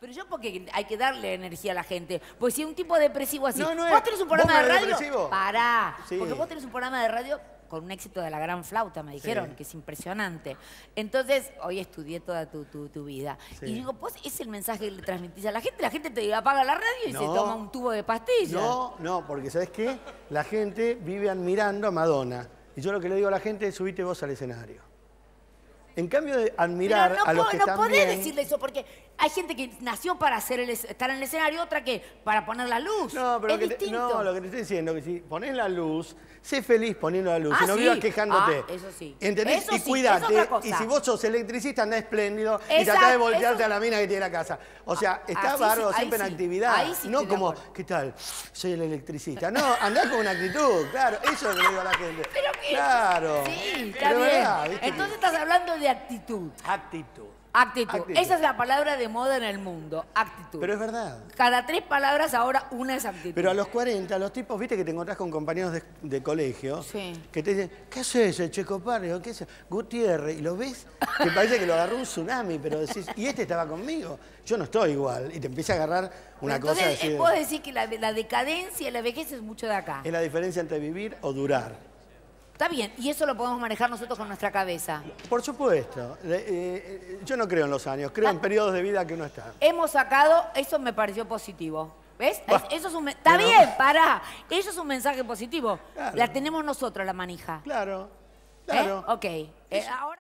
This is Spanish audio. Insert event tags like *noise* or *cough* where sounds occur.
Pero yo porque hay que darle energía a la gente. Pues si un tipo depresivo así. No, no Vos tenés un programa de radio. Pará. Porque vos tenés un programa de radio con un éxito de la gran flauta, me dijeron, que es impresionante. Entonces, hoy estudié toda tu, vida. Y digo, vos es el mensaje que le transmitís a la gente. La gente te apaga la radio y se toma un tubo de pastillas. No, no, porque ¿sabes qué? La gente vive admirando a Madonna. Y yo lo que le digo a la gente es subite vos al escenario. En cambio de admirar a los que no podés decirle eso porque hay gente que nació para estar en el escenario, otra que para poner la luz. No, pero lo que Te, estoy diciendo es que si pones la luz, sé feliz poniendo la luz si ah, y no vivas quejándote. Ah, eso sí. ¿Entendés? y cuídate. Y si vos sos electricista, andá espléndido y tratá de voltearte a la mina que tiene la casa. O sea, ah, está bárbaro siempre en actividad. Ahí no como, ¿qué tal? Soy el electricista. No, andá con una actitud, claro. Eso es lo que digo a la gente. *laughs* Pero, claro. Sí, está Entonces estás hablando de actitud. Actitud. Actitud. Esa es la palabra de moda en el mundo, actitud. Pero es verdad. Cada tres palabras ahora una es actitud. Pero a los 40, los tipos, viste que te encontrás con compañeros de, colegio, que te dicen, ¿qué haces, eh, Checo Parrio? ¿Qué haces? Gutiérrez. Y lo ves, que parece que lo agarró un tsunami, pero decís, ¿y este estaba conmigo? Yo no estoy igual. Y te empieza a agarrar una cosa así. Entonces, eh, puedo decir que la, decadencia y la vejez es mucho de acá. Es la diferencia entre vivir o durar. Está bien, y eso lo podemos manejar nosotros con nuestra cabeza. Por supuesto. Eh, eh, yo no creo en los años, creo en ah. periodos de vida que no están. Hemos sacado, eso me pareció positivo. ¿Ves? eso es un está bien, pará. Eso es un mensaje positivo. La tenemos nosotros, la manija. Claro, ¿Eh? claro. Ok. ahora...